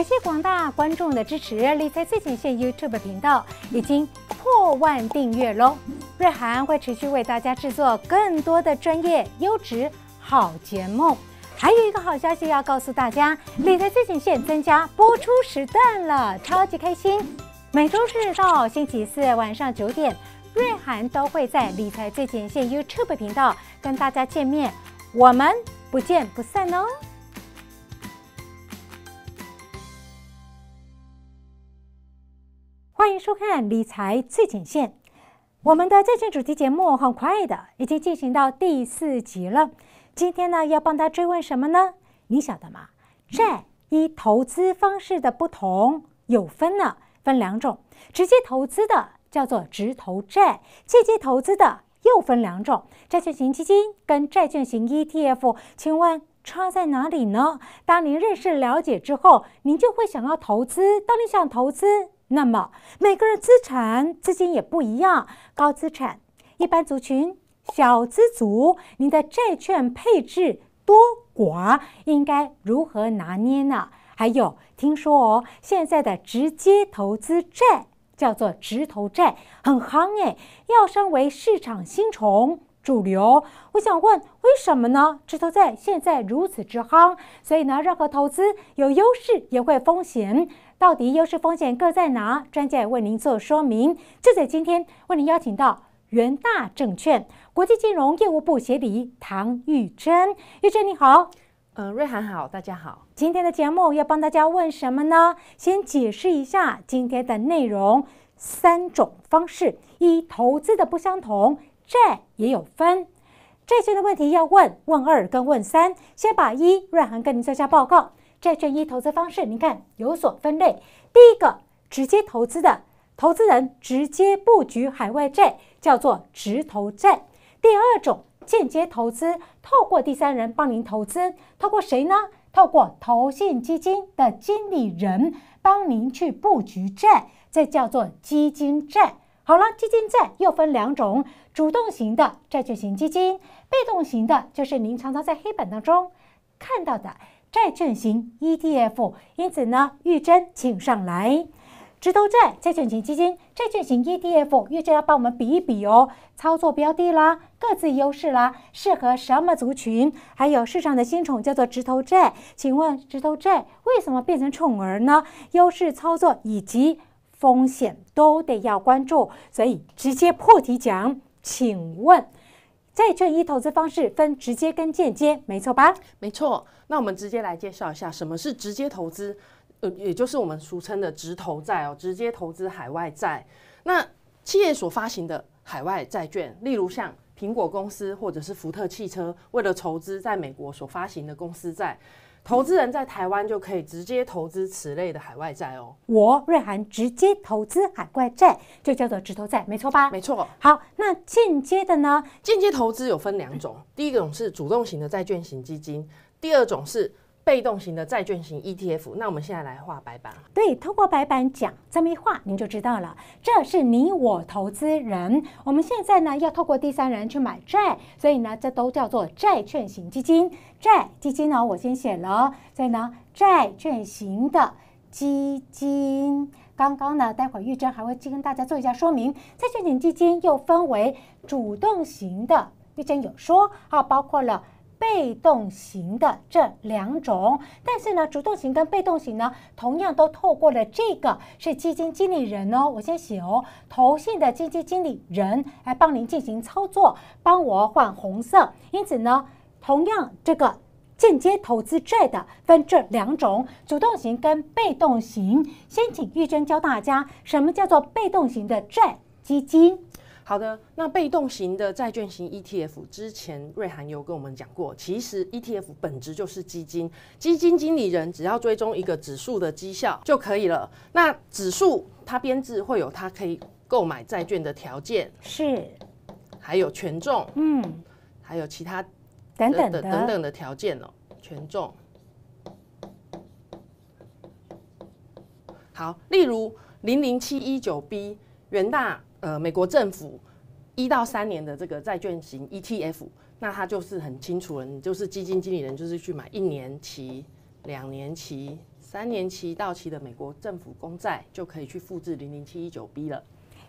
感谢广大观众的支持，理财最前线 YouTube 频道已经破万订阅喽！瑞涵会持续为大家制作更多的专业、优质好节目。还有一个好消息要告诉大家，理财最前线增加播出时段了，超级开心！每周四到星期四晚上九点，瑞涵都会在理财最前线 YouTube 频道跟大家见面，我们不见不散哦！欢迎收看《理财最前线》。我们的债券主题节目很快的已经进行到第四集了。今天呢，要帮他追问什么呢？你晓得吗？债依投资方式的不同，有分呢，分两种：直接投资的叫做直投债，间接投资的又分两种，债券型基金跟债券型 ETF。请问差在哪里呢？当您认识了解之后，您就会想要投资。当你想投资，那么每个人资产资金也不一样，高资产一般族群、小资族，您的债券配置多寡应该如何拿捏呢？还有听说哦，现在的直接投资债叫做直投债，很夯哎，要升为市场新宠主流。我想问，为什么呢？直投债现在如此之夯，所以呢，任何投资有优势也会风险。到底优势风险各在哪？专家为您做说明。就在今天，为您邀请到元大证券国际金融业务部协理唐玉珍。玉珍你好，嗯，瑞涵好，大家好。今天的节目要帮大家问什么呢？先解释一下今天的内容。三种方式，一投资的不相同，债也有分。债券的问题要问，问二跟问三。先把一瑞涵跟您做下报告。债券一投资方式，您看有所分类。第一个，直接投资的，投资人直接布局海外债，叫做直投债。第二种，间接投资，透过第三人帮您投资，透过谁呢？透过投信基金的经理人帮您去布局债，这叫做基金债。好了，基金债又分两种，主动型的债券型基金，被动型的，就是您常常在黑板当中看到的。债券型 ETF，因此呢，玉珍请上来。直投债、债券型基金、债券型 ETF，玉珍要帮我们比一比哦，操作标的啦，各自优势啦，适合什么族群？还有市场的新宠叫做直投债，请问直投债为什么变成宠儿呢？优势操作以及风险都得要关注，所以直接破题讲，请问债券一投资方式分直接跟间接，没错吧？没错。那我们直接来介绍一下什么是直接投资，呃，也就是我们俗称的直投债哦，直接投资海外债。那企业所发行的海外债券，例如像苹果公司或者是福特汽车，为了筹资在美国所发行的公司债，投资人在台湾就可以直接投资此类的海外债哦。我瑞涵直接投资海外债，就叫做直投债，没错吧？没错。好，那间接的呢？间接投资有分两种，第一种是主动型的债券型基金。第二种是被动型的债券型 ETF，那我们现在来画白板。对，透过白板讲这么一画，您就知道了。这是你我投资人，我们现在呢要透过第三人去买债，所以呢这都叫做债券型基金。债基金呢，我先写了，所以呢债券型的基金。刚刚呢，待会玉珍还会跟大家做一下说明。债券型基金又分为主动型的，玉珍有说啊，包括了。被动型的这两种，但是呢，主动型跟被动型呢，同样都透过了这个是基金经理人哦，我先写哦，投信的基金经理人来帮您进行操作，帮我换红色。因此呢，同样这个间接投资债的分这两种，主动型跟被动型。先请玉珍教大家什么叫做被动型的债基金。好的，那被动型的债券型 ETF，之前瑞涵有跟我们讲过，其实 ETF 本质就是基金，基金经理人只要追踪一个指数的绩效就可以了。那指数它编制会有它可以购买债券的条件，是，还有权重，嗯，还有其他等等的等等的条件哦，权重。好，例如零零七一九 B 元大。呃，美国政府一到三年的这个债券型 ETF，那它就是很清楚了，就是基金经理人就是去买一年期、两年期、三年期到期的美国政府公债，就可以去复制零零七一九 B 了。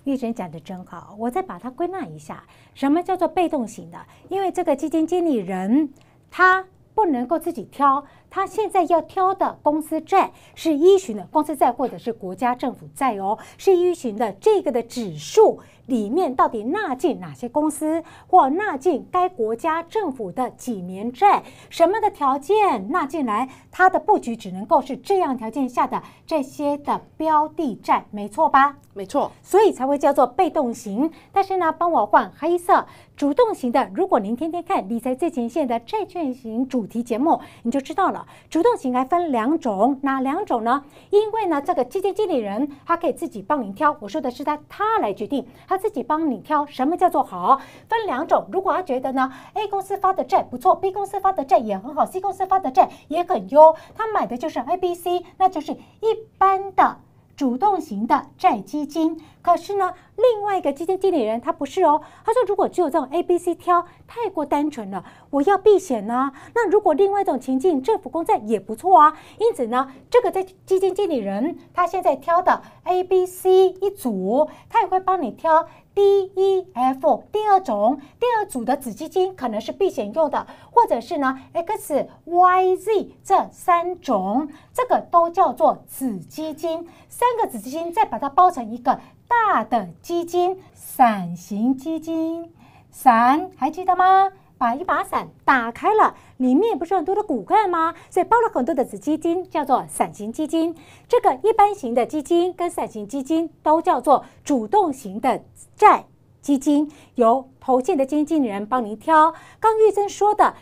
玉珍讲的真好，我再把它归纳一下，什么叫做被动型的？因为这个基金经理人他不能够自己挑。他现在要挑的公司债是依循的公司债或者是国家政府债哦，是依循的这个的指数里面到底纳进哪些公司或纳进该国家政府的几年债什么的条件纳进来，它的布局只能够是这样条件下的这些的标的债，没错吧？没错，所以才会叫做被动型。但是呢，帮我换黑色，主动型的。如果您天天看《理财最前线》的债券型主题节目，你就知道了。主动型还分两种，哪两种呢？因为呢，这个基金经理人他可以自己帮你挑，我说的是他他来决定，他自己帮你挑。什么叫做好？分两种，如果他觉得呢，A 公司发的债不错，B 公司发的债也很好，C 公司发的债也很优，他买的就是 A、B、C，那就是一般的。主动型的债基金，可是呢，另外一个基金经理人他不是哦，他说如果只有这种 A、B、C 挑太过单纯了，我要避险呢。那如果另外一种情境，政府公债也不错啊。因此呢，这个在基金经理人他现在挑的 A、B、C 一组，他也会帮你挑。D、E、F，第二种第二组的子基金可能是避险用的，或者是呢 X、Y、Z 这三种，这个都叫做子基金。三个子基金再把它包成一个大的基金，伞形基金，伞还记得吗？把一把伞打开了。里面不是很多的骨干吗？所以包了很多的子基金，叫做伞型基金。这个一般型的基金跟伞型基金都叫做主动型的债基金，由投信的基金经理人帮您挑。刚玉珍说的，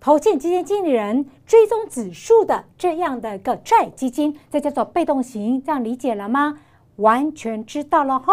投信基金经理人追踪指数的这样的一个债基金，这叫做被动型，这样理解了吗？完全知道了哈。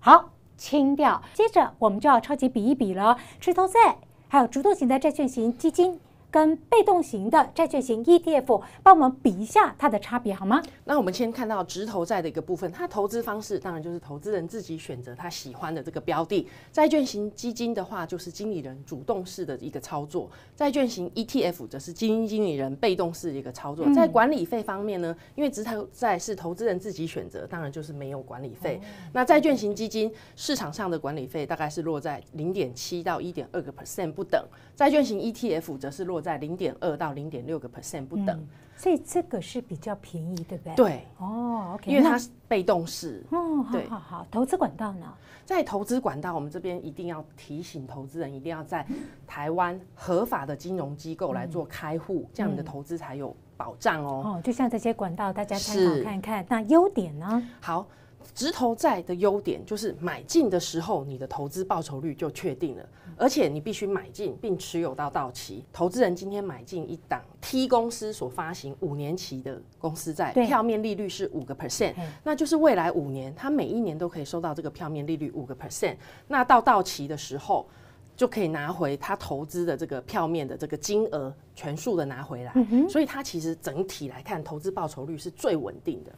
好，清掉，接着我们就要超级比一比了，吃投债还有主动型的债券型基金。跟被动型的债券型 ETF 帮我们比一下它的差别好吗？那我们先看到直投债的一个部分，它投资方式当然就是投资人自己选择他喜欢的这个标的。债券型基金的话，就是经理人主动式的一个操作；债券型 ETF 则是基金经理人被动式的一个操作。在管理费方面呢，因为直投债是投资人自己选择，当然就是没有管理费。那债券型基金市场上的管理费大概是落在零点七到一点二个 percent 不等，债券型 ETF 则是落。在零点二到零点六个 percent 不等，所以这个是比较便宜，对不对？对，哦，OK，因为它是被动式。哦，好好好，投资管道呢？在投资管道，我们这边一定要提醒投资人，一定要在台湾合法的金融机构来做开户，这样的投资才有保障哦。哦，就像这些管道，大家参考看看。那优点呢？好。直投债的优点就是买进的时候，你的投资报酬率就确定了，而且你必须买进并持有到到期。投资人今天买进一档 T 公司所发行五年期的公司债，票面利率是五个 percent，那就是未来五年他每一年都可以收到这个票面利率五个 percent，那到到期的时候就可以拿回他投资的这个票面的这个金额全数的拿回来，所以它其实整体来看投资报酬率是最稳定的。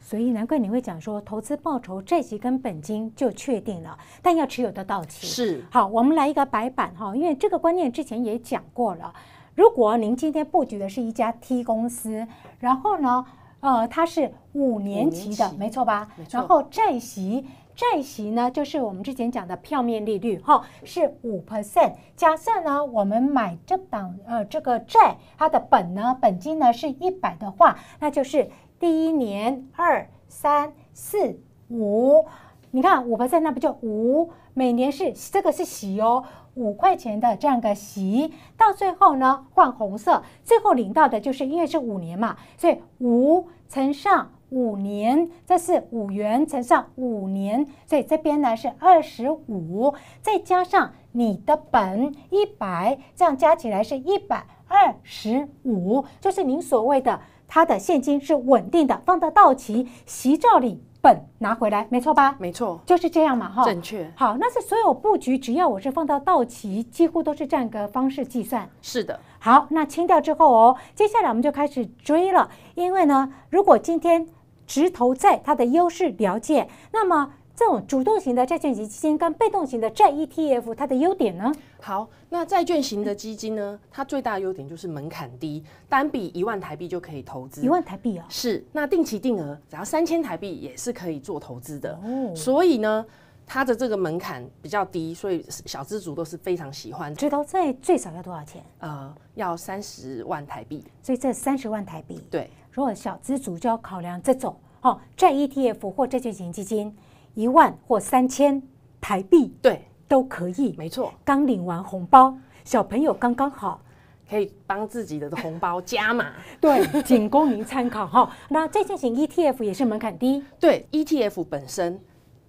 所以难怪你会讲说，投资报酬债息跟本金就确定了，但要持有的到期是好。我们来一个白板哈，因为这个观念之前也讲过了。如果您今天布局的是一家 T 公司，然后呢，呃，它是五年期的，没错吧？错。然后债息，债息呢，就是我们之前讲的票面利率哈，是五 percent。假设呢，我们买这本呃这个债，它的本呢本金呢是一百的话，那就是。第一年二三四五，你看五百分那不就五？每年是这个是喜哦，五块钱的这样个喜，到最后呢换红色，最后领到的就是因为是五年嘛，所以五乘上五年，这是五元乘上五年，所以这边呢是二十五，再加上你的本一百，这样加起来是一百二十五，就是您所谓的。它的现金是稳定的，放到道奇，息照里本拿回来，没错吧？没错，就是这样嘛，哈。正确。好，那是所有布局，只要我是放到道奇，几乎都是这样个方式计算。是的。好，那清掉之后哦，接下来我们就开始追了，因为呢，如果今天直投在它的优势了解，那么。这种主动型的债券型基金跟被动型的债 ETF，它的优点呢？好，那债券型的基金呢，它最大的优点就是门槛低，单笔一万台币就可以投资。一万台币啊？是，那定期定额只要三千台币也是可以做投资的。哦，所以呢，它的这个门槛比较低，所以小资族都是非常喜欢。最多在最少要多少钱？呃，要三十万台币。所以这三十万台币，对，如果小资族就要考量这种哦债 ETF 或债券型基金。一万或三千台币，对，都可以，没错。刚领完红包，小朋友刚刚好，可以帮自己的红包加码。对，仅供您参考哈。那再进行 ETF 也是门槛低，对，ETF 本身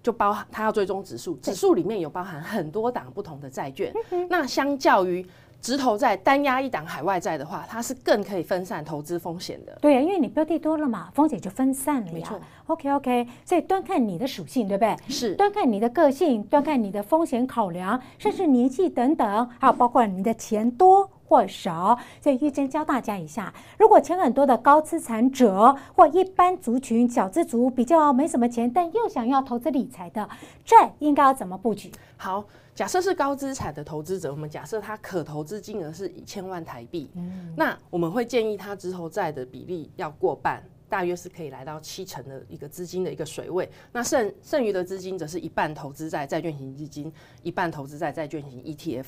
就包含它要追踪指数，指数里面有包含很多档不同的债券，那相较于。直投债单压一档海外债的话，它是更可以分散投资风险的。对呀，因为你标的多了嘛，风险就分散了呀。没错，OK OK，所以端看你的属性，对不对？是，端看你的个性，端看你的风险考量，甚至年纪等等，还有包括你的钱多。或少，所以玉珍教大家一下：如果钱很多的高资产者，或一般族群小资族比较没什么钱，但又想要投资理财的债，应该要怎么布局？好，假设是高资产的投资者，我们假设他可投资金额是一千万台币，那我们会建议他直投债的比例要过半。大约是可以来到七成的一个资金的一个水位，那剩剩余的资金则是一半投资在债券型基金，一半投资在债券型 ETF，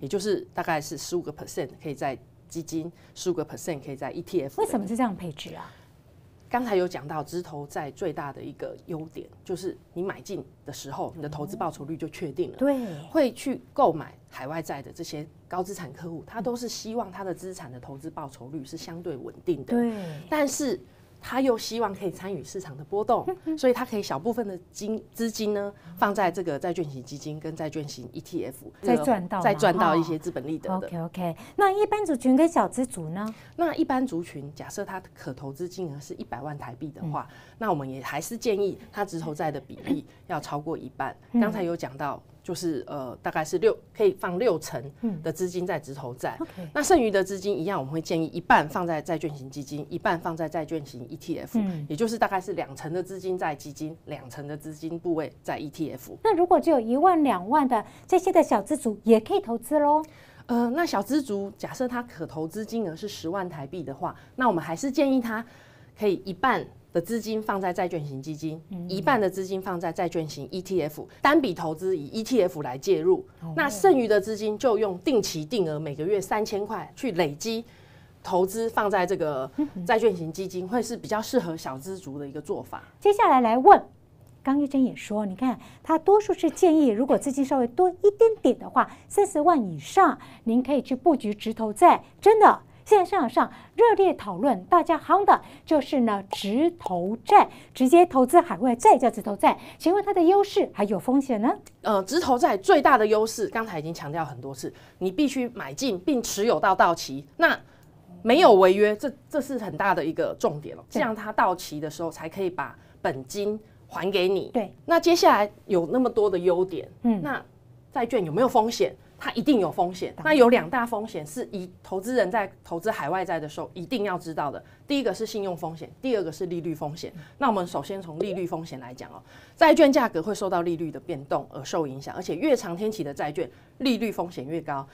也就是大概是十五个 percent 可以在基金，十五个 percent 可以在 ETF。为什么是这样配置啊？刚才有讲到直投债最大的一个优点，就是你买进的时候，你的投资报酬率就确定了。对，会去购买海外债的这些高资产客户，他都是希望他的资产的投资报酬率是相对稳定的。对，但是。他又希望可以参与市场的波动，所以他可以小部分的金资金呢放在这个债券型基金跟债券型 ETF，再赚到再赚到一些资本利得的。OK OK，那一般族群跟小资族呢？那一般族群假设他可投资金额是一百万台币的话，那我们也还是建议他直投债的比例要超过一半。刚才有讲到。就是呃，大概是六，可以放六成的资金在直投债。那剩余的资金一样，我们会建议一半放在债券型基金，一半放在债券型 ETF，也就是大概是两成的资金在基金，两成的资金部位在 ETF。那如果只有一万两万的这些的小资族也可以投资喽？呃，那小资族假设他可投资金额是十万台币的话，那我们还是建议他可以一半。的资金放在债券型基金，一半的资金放在债券型 ETF，单笔投资以 ETF 来介入，那剩余的资金就用定期定额，每个月三千块去累积投资放在这个债券型基金，会是比较适合小资族的一个做法。接下来来问，刚玉珍也说，你看他多数是建议，如果资金稍微多一点点的话，四十万以上，您可以去布局直投债，真的。现在市场上热烈讨论，大家夯的就是呢直投债，直接投资海外债叫直投债。请问它的优势还有风险呢？呃，直投债最大的优势，刚才已经强调很多次，你必须买进并持有到到期，那没有违约，这这是很大的一个重点了。这样它到期的时候才可以把本金还给你。对。那接下来有那么多的优点，嗯，那债券有没有风险？它一定有风险，那有两大风险是，一，投资人在投资海外债的时候一定要知道的。第一个是信用风险，第二个是利率风险。那我们首先从利率风险来讲哦，债券价格会受到利率的变动而受影响，而且越长天期的债券利率风险越高。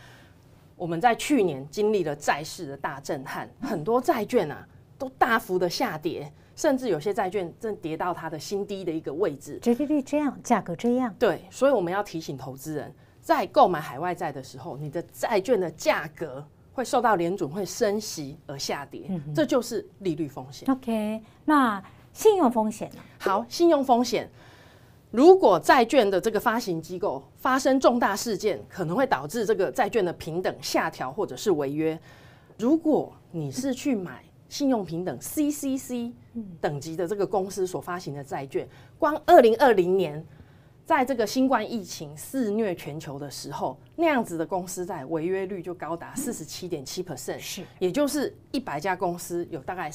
我们在去年经历了债市的大震撼，很多债券啊都大幅的下跌，甚至有些债券正跌到它的新低的一个位置，收利率这样，价格这样，对，所以我们要提醒投资人。在购买海外债的时候，你的债券的价格会受到联准会升息而下跌，这就是利率风险。OK，那信用风险呢？好，信用风险，如果债券的这个发行机构发生重大事件，可能会导致这个债券的平等下调或者是违约。如果你是去买信用平等 （CCC） 等级的这个公司所发行的债券，光二零二零年。在这个新冠疫情肆虐全球的时候，那样子的公司在违约率就高达四十七点七 percent，是，也就是一百家公司有大概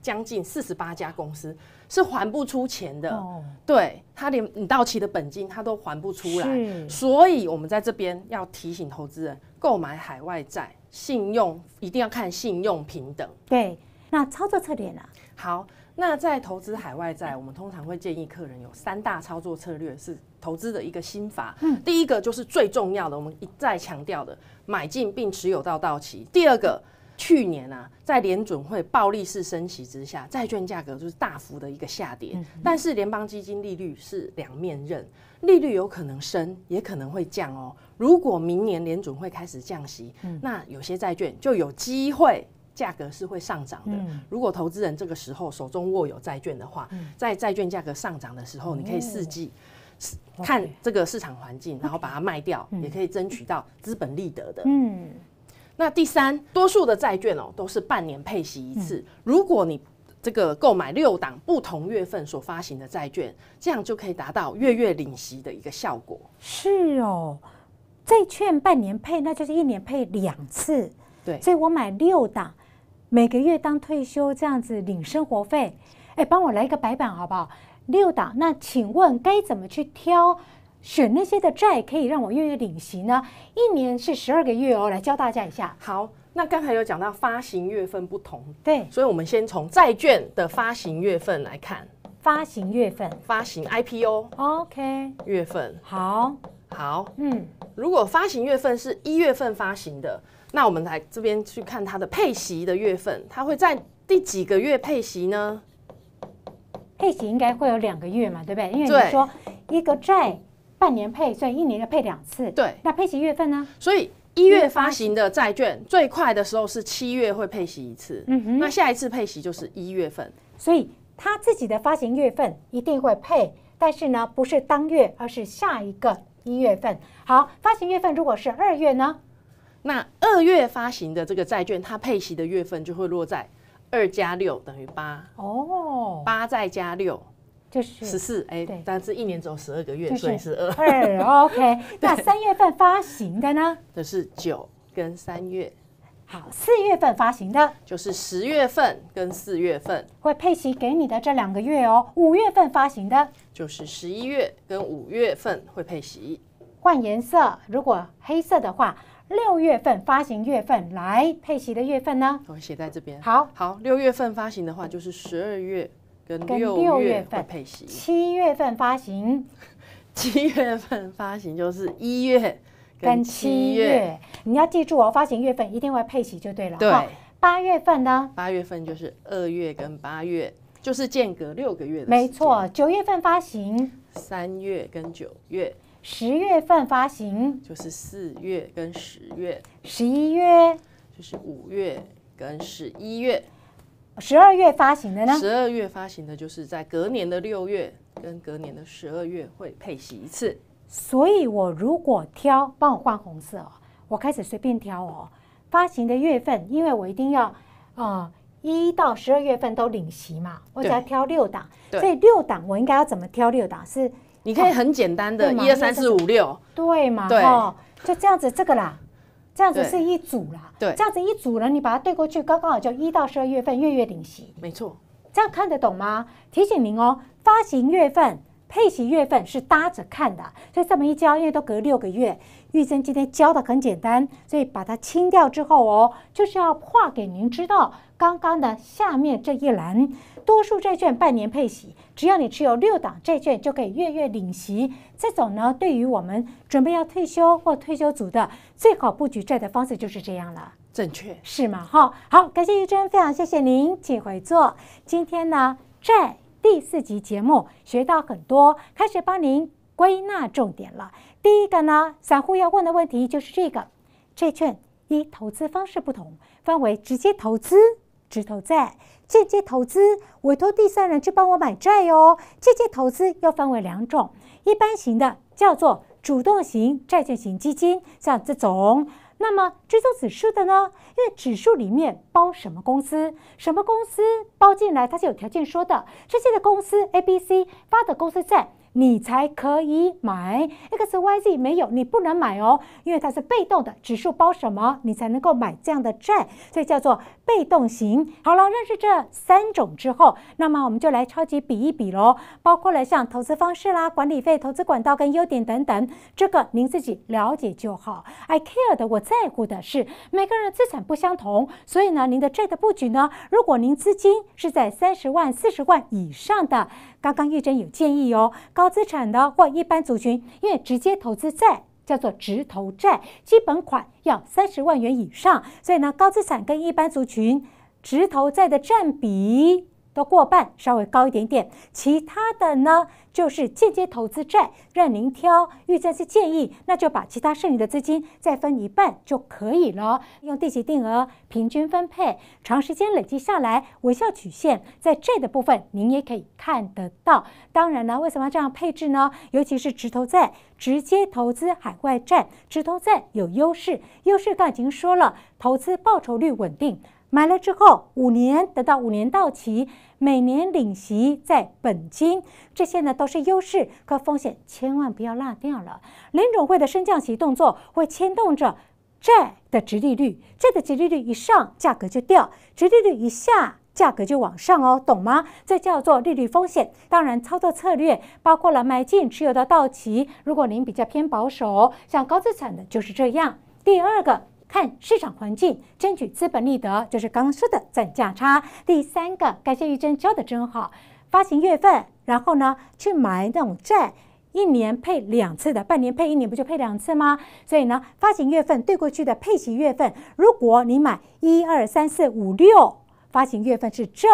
将近四十八家公司是还不出钱的，对他连你到期的本金他都还不出来，所以我们在这边要提醒投资人购买海外债，信用一定要看信用平等。对，那操作策略呢？好。那在投资海外债，我们通常会建议客人有三大操作策略，是投资的一个心法。嗯，第一个就是最重要的，我们一再强调的，买进并持有到到期。第二个，去年啊，在联准会暴力式升息之下，债券价格就是大幅的一个下跌。但是联邦基金利率是两面刃，利率有可能升，也可能会降哦。如果明年联准会开始降息，那有些债券就有机会。价格是会上涨的。如果投资人这个时候手中握有债券的话，在债券价格上涨的时候，你可以伺机看这个市场环境，然后把它卖掉，也可以争取到资本利得的。嗯。那第三，多数的债券哦都是半年配息一次。如果你这个购买六档不同月份所发行的债券，这样就可以达到月月领息的一个效果。是哦，债券半年配那就是一年配两次。对，所以我买六档。每个月当退休这样子领生活费，哎，帮我来一个白板好不好？六档，那请问该怎么去挑选那些的债可以让我月月领息呢？一年是十二个月哦，来教大家一下。好，那刚才有讲到发行月份不同，对，所以我们先从债券的发行月份来看。发行月份，发行 IPO，OK，月份，好，好，嗯，如果发行月份是一月份发行的。那我们来这边去看它的配息的月份，它会在第几个月配息呢？配息应该会有两个月嘛，对不对？因为你说一个债半年配，所以一年要配两次。对。那配息月份呢？所以一月发行的债券，最快的时候是七月会配息一次。嗯哼。那下一次配息就是一月份。所以他自己的发行月份一定会配，但是呢，不是当月，而是下一个一月份。好，发行月份如果是二月呢？那二月发行的这个债券，它配息的月份就会落在二加六等于八哦，八再加六就是十四哎，但是一年只有十二个月，所以是二二。OK，那三月份发行的呢？就是九跟三月。好，四月份发行的就是十月份跟四月份会配息给你的这两个月哦。五月份发行的就是十一月跟五月份会配息。换颜色，如果黑色的话。六月份发行月份来配息的月份呢？我会写在这边。好好，六月份发行的话就是十二月跟六月份配齐。七月份发行，七月份发行就是一月跟七月。你要记住哦，发行月份一定会配齐就对了。对，八月份呢？八月份就是二月跟八月，就是间隔六个月。没错，九月份发行，三月跟九月。十月份发行就是四月跟十月，十一月就是五月跟十一月，十二月发行的呢？十二月发行的就是在隔年的六月跟隔年的十二月会配息一次。所以，我如果挑，帮我换红色哦。我开始随便挑哦。发行的月份，因为我一定要啊，一到十二月份都领息嘛，我只要挑六档，所以六档我应该要怎么挑？六档是。你可以很简单的，一二三四五六，对嘛？对，就这样子，这个啦，这样子是一组啦，对，这样子一组呢，你把它对过去，刚刚好就一到十二月份月月领息，没错，这样看得懂吗？提醒您哦，发行月份配息月份是搭着看的，所以这么一交，因为都隔六个月，玉珍今天交的很简单，所以把它清掉之后哦，就是要画给您知道。刚刚的下面这一栏，多数债券半年配息，只要你持有六档债券就可以月月领息。这种呢，对于我们准备要退休或退休族的，最好布局债的方式就是这样了。正确，是吗？哈，好，感谢于真，非常谢谢您，请回座。今天呢，债第四集节目学到很多，开始帮您归纳重点了。第一个呢，散户要问的问题就是这个：债券一投资方式不同，分为直接投资。直投债、间接投资、委托第三人去帮我买债哟。间接投资又分为两种，一般型的叫做主动型债券型基金，像这种。那么追踪指数的呢？因为指数里面包什么公司，什么公司包进来，它是有条件说的，这些的公司 A、B、C 发的公司债。你才可以买，x y z 没有你不能买哦，因为它是被动的指数包什么，你才能够买这样的债，所以叫做被动型。好了，认识这三种之后，那么我们就来超级比一比喽，包括了像投资方式啦、管理费、投资管道跟优点等等，这个您自己了解就好。I care 的我在乎的是每个人资产不相同，所以呢，您的债的布局呢，如果您资金是在三十万、四十万以上的。刚刚玉珍有建议哦，高资产的或一般族群，因为直接投资债叫做直投债，基本款要三十万元以上，所以呢，高资产跟一般族群直投债的占比。都过半，稍微高一点点。其他的呢，就是间接投资债，让您挑。预算是建议，那就把其他剩余的资金再分一半就可以了，用定期定额平均分配，长时间累积下来，微笑曲线在债的部分您也可以看得到。当然呢，为什么这样配置呢？尤其是直投债、直接投资海外债，直投债有优势，优势刚已经说了，投资报酬率稳定。买了之后五年得到五年到期，每年领息再本金，这些呢都是优势，可风险千万不要落掉了。林总会的升降息动作会牵动着债的折利率，债的折利率一上价格就掉，折利率一下价格就往上哦，懂吗？这叫做利率风险。当然，操作策略包括了买进持有的到期。如果您比较偏保守，像高资产的就是这样。第二个。看市场环境，争取资本利得，就是刚刚说的赚价差。第三个，感谢玉珍教的真好，发行月份，然后呢去买那种债，一年配两次的，半年配一年，不就配两次吗？所以呢，发行月份对过去的配息月份，如果你买一二三四五六发行月份是这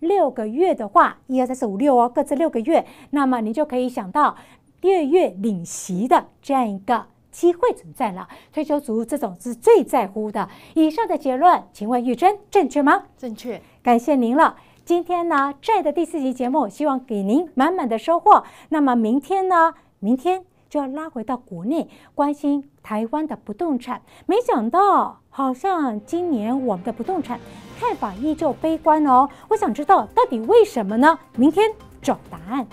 六个月的话，一二三四五六哦，各自六个月，那么你就可以想到月月领息的这样一个。机会存在了，退休族这种是最在乎的。以上的结论，请问玉珍正确吗？正确，感谢您了。今天呢，债的第四集节目，希望给您满满的收获。那么明天呢？明天就要拉回到国内，关心台湾的不动产。没想到，好像今年我们的不动产看法依旧悲观哦。我想知道，到底为什么呢？明天找答案。